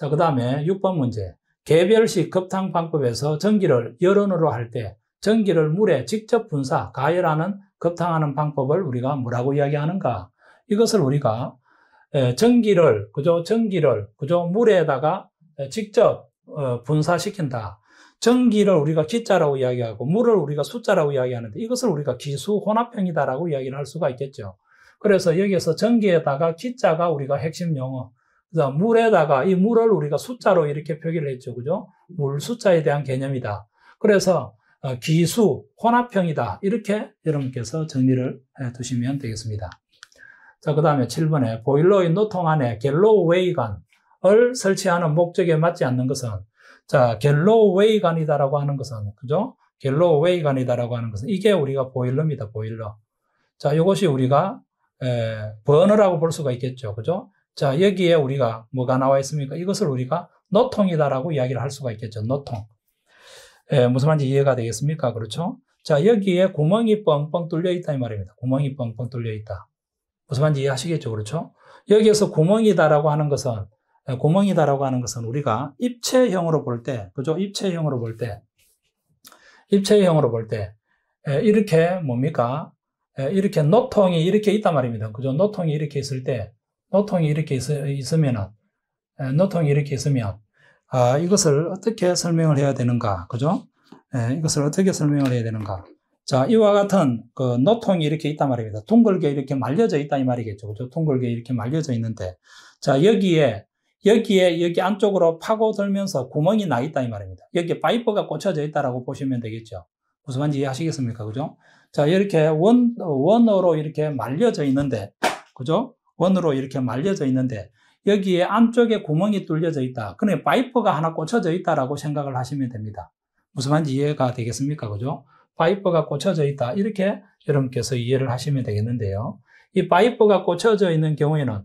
자, 그 다음에 6번 문제. 개별식 급탕 방법에서 전기를 열원으로 할 때 전기를 물에 직접 분사, 가열하는 급탕하는 방법을 우리가 뭐라고 이야기하는가? 이것을 우리가 전기를, 그죠? 전기를, 그죠? 물에다가 직접 어, 분사시킨다. 전기를 우리가 기자라고 이야기하고 물을 우리가 숫자라고 이야기하는데 이것을 우리가 기수 혼합형이다라고 이야기를 할 수가 있겠죠. 그래서 여기에서 전기에다가 기자가 우리가 핵심 용어, 그래서 물에다가 이 물을 우리가 숫자로 이렇게 표기를 했죠. 그죠? 물 숫자에 대한 개념이다. 그래서 어, 기수, 혼합형이다. 이렇게 여러분께서 정리를 해 예, 두시면 되겠습니다. 자, 그 다음에 7번에 보일러의 노통 안에 갤로웨이관을 설치하는 목적에 맞지 않는 것은 자, 갤로웨이관이다라고 하는 것은 그죠? 갤로웨이관이다라고 하는 것은 이게 우리가 보일러입니다. 보일러. 자, 이것이 우리가 에, 버너라고 볼 수가 있겠죠. 그죠? 자, 여기에 우리가 뭐가 나와 있습니까? 이것을 우리가 노통이다라고 이야기를 할 수가 있겠죠. 노통. 예, 무슨 말인지 이해가 되겠습니까? 그렇죠? 자, 여기에 구멍이 뻥뻥 뚫려 있다 이 말입니다. 구멍이 뻥뻥 뚫려 있다. 무슨 말인지 이해하시겠죠? 그렇죠? 여기에서 구멍이다라고 하는 것은 예, 구멍이다라고 하는 것은 우리가 입체형으로 볼 때, 그죠? 입체형으로 볼 때, 입체형으로 볼 때, 예, 이렇게 뭡니까? 예, 이렇게 노통이 이렇게 있단 말입니다. 그죠? 노통이 이렇게 있을 때, 노통이 이렇게 있, 으면은 노통이 이렇게 있으면 아, 이것을 어떻게 설명을 해야 되는가, 그죠? 예, 이것을 어떻게 설명을 해야 되는가? 자, 이와 같은 그 노통이 이렇게 있단 말입니다. 둥글게 이렇게 말려져 있다 이 말이겠죠, 그죠? 둥글게 이렇게 말려져 있는데, 자 여기에 여기에 여기 안쪽으로 파고들면서 구멍이 나 있다 이 말입니다. 여기에 파이프가 꽂혀져 있다라고 보시면 되겠죠. 무슨 말인지 이해하시겠습니까? 그죠? 자, 이렇게 원, 원어로 이렇게 말려져 있는데, 그죠? 원으로 이렇게 말려져 있는데 여기에 안쪽에 구멍이 뚫려져 있다. 그러니 파이프가 하나 꽂혀져 있다라고 생각을 하시면 됩니다. 무슨 말인지 이해가 되겠습니까? 그죠? 파이프가 꽂혀져 있다. 이렇게 여러분께서 이해를 하시면 되겠는데요. 이 파이프가 꽂혀져 있는 경우에는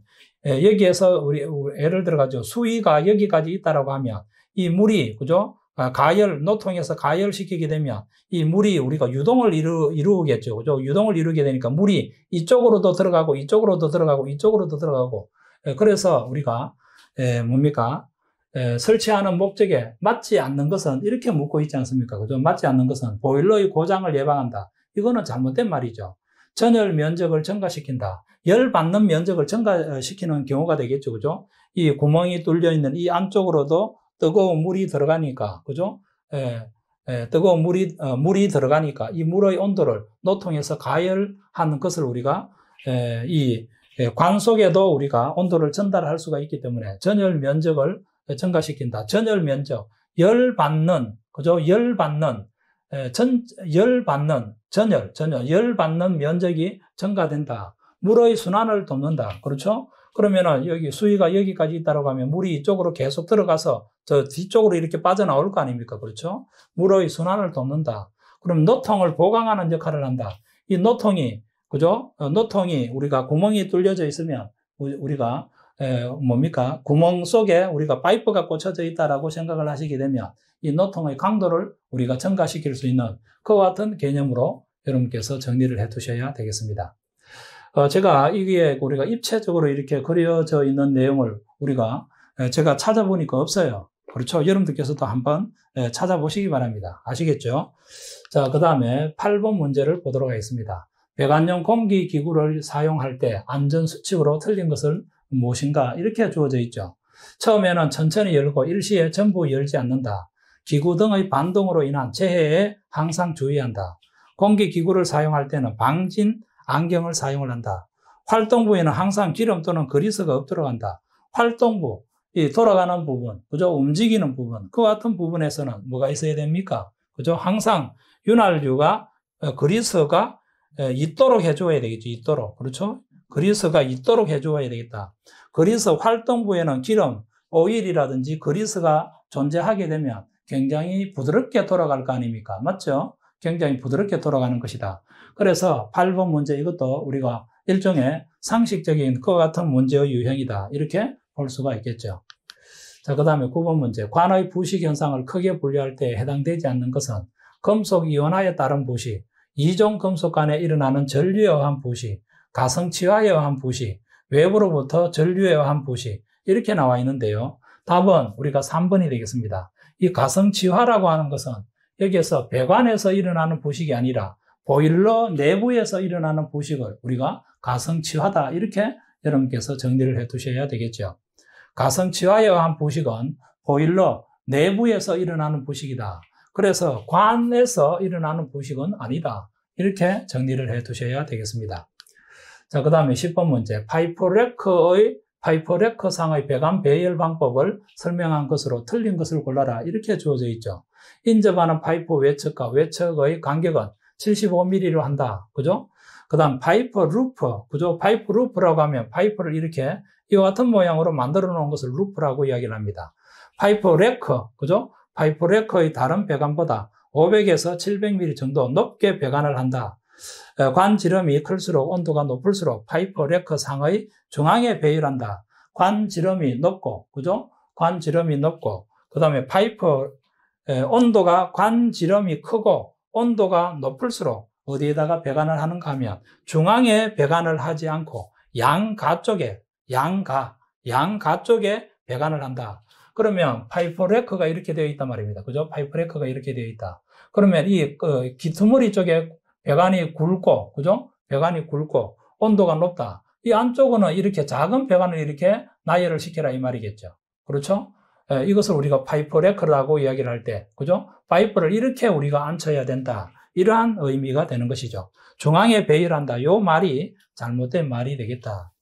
예, 여기에서 우리 예를 들어 가지고 수위가 여기까지 있다라고 하면 이 물이 그죠? 아, 가열, 노통에서 가열시키게 되면 이 물이 우리가 유동을 이루, 이루겠죠. 그죠? 유동을 이루게 되니까 물이 이쪽으로도 들어가고, 이쪽으로도 들어가고, 이쪽으로도 들어가고. 예, 그래서 우리가, 에, 예, 뭡니까? 에, 예, 설치하는 목적에 맞지 않는 것은 이렇게 묻고 있지 않습니까? 그죠? 맞지 않는 것은 보일러의 고장을 예방한다. 이거는 잘못된 말이죠. 전열 면적을 증가시킨다. 열 받는 면적을 증가시키는 경우가 되겠죠. 그죠? 이 구멍이 뚫려 있는 이 안쪽으로도 뜨거운 물이 들어가니까, 그죠? 예, 예, 뜨거운 물이, 어, 물이 들어가니까 이 물의 온도를 노통에서 가열하는 것을 우리가 에, 예, 이 예, 관 속에도 우리가 온도를 전달할 수가 있기 때문에 전열 면적을 증가시킨다. 전열 면적, 열 받는, 그죠? 열 받는, 예, 전, 열 받는, 전열, 전열, 열 받는 면적이 증가된다. 물의 순환을 돕는다. 그렇죠? 그러면은 여기 수위가 여기까지 있다고 하면 물이 이쪽으로 계속 들어가서 저 뒤쪽으로 이렇게 빠져나올 거 아닙니까? 그렇죠? 물의 순환을 돕는다. 그럼 노통을 보강하는 역할을 한다. 이 노통이, 그죠? 어, 노통이 우리가 구멍이 뚫려져 있으면 우리가 에, 뭡니까? 구멍 속에 우리가 파이프가 꽂혀져 있다라고 생각을 하시게 되면 이 노통의 강도를 우리가 증가시킬 수 있는 그와 같은 개념으로 여러분께서 정리를 해 두셔야 되겠습니다. 어, 제가 이게 우리가 입체적으로 이렇게 그려져 있는 내용을 우리가 제가 찾아보니까 없어요. 그렇죠. 여러분들께서도 한번 예, 찾아보시기 바랍니다. 아시겠죠? 자, 그 다음에 8번 문제를 보도록 하겠습니다. 배관용 공기 기구를 사용할 때 안전 수칙으로 틀린 것을 무엇인가 이렇게 주어져 있죠. 처음에는 천천히 열고 일시에 전부 열지 않는다. 기구 등의 반동으로 인한 재해에 항상 주의한다. 공기 기구를 사용할 때는 방진 안경을 사용을 한다. 활동부에는 항상 기름 또는 그리스가 없도록 한다. 활동부, 이 돌아가는 부분, 그죠? 움직이는 부분, 그 같은 부분에서는 뭐가 있어야 됩니까? 그죠? 항상 윤활유가, 어, 그리스가 어, 있도록 해줘야 되겠죠. 있도록. 그렇죠? 그리스가 있도록 해줘야 되겠다. 그리스 활동부에는 기름, 오일이라든지 그리스가 존재하게 되면 굉장히 부드럽게 돌아갈 거 아닙니까? 맞죠? 굉장히 부드럽게 돌아가는 것이다. 그래서 8번 문제 이것도 우리가 일종의 상식적인 그 같은 문제의 유형이다. 이렇게 볼 수가 있겠죠. 자, 그 다음에 9번 문제. 관의 부식 현상을 크게 분류할 때 해당되지 않는 것은 금속 이온화에 따른 부식, 이종 금속 간에 일어나는 전류에 의한 부식, 가성치화에 의한 부식, 외부로부터 전류에 의한 부식, 이렇게 나와 있는데요. 답은 우리가 3번이 되겠습니다. 이 가성치화라고 하는 것은 여기에서 배관에서 일어나는 부식이 아니라 보일러 내부에서 일어나는 부식을 우리가 가성치화다 이렇게 여러분께서 정리를 해 두셔야 되겠죠. 가성치와의 한 부식은 보일러 내부에서 일어나는 부식이다. 그래서 관에서 일어나는 부식은 아니다. 이렇게 정리를 해 두셔야 되겠습니다. 자, 그 다음에 10번 문제. 파이퍼레커의파이퍼레커 상의 배관 배열 방법을 설명한 것으로 틀린 것을 골라라. 이렇게 주어져 있죠. 인접하는 파이프 외측과 외측의 간격은 75mm로 한다. 그죠? 그 다음 파이퍼 루프. 그죠? 파이프 루프라고 하면 파이프를 이렇게 이와 같은 모양으로 만들어 놓은 것을 루프라고 이야기를 합니다. 파이프 레커, 그죠? 파이프 레커의 다른 배관보다 500에서 700mm 정도 높게 배관을 한다. 관 지름이 클수록 온도가 높을수록 파이프 레커 상의 중앙에 배열한다. 관 지름이 높고, 그죠? 관 지름이 높고, 그 다음에 파이프 에, 온도가 관 지름이 크고 온도가 높을수록 어디에다가 배관을 하는가 하면 중앙에 배관을 하지 않고 양가 쪽에 양가, 양가 쪽에 배관을 한다. 그러면 파이프레크가 이렇게 되어 있단 말입니다. 그죠? 파이프레크가 이렇게 되어 있다. 그러면 이 그, 기트머리 쪽에 배관이 굵고, 그죠? 배관이 굵고, 온도가 높다. 이 안쪽은 이렇게 작은 배관을 이렇게 나열을 시켜라 이 말이겠죠. 그렇죠? 에, 예, 이것을 우리가 파이프레크라고 이야기를 할 때, 그죠? 파이프를 이렇게 우리가 앉혀야 된다. 이러한 의미가 되는 것이죠. 중앙에 베일한다요 말이 잘못된 말이 되겠다.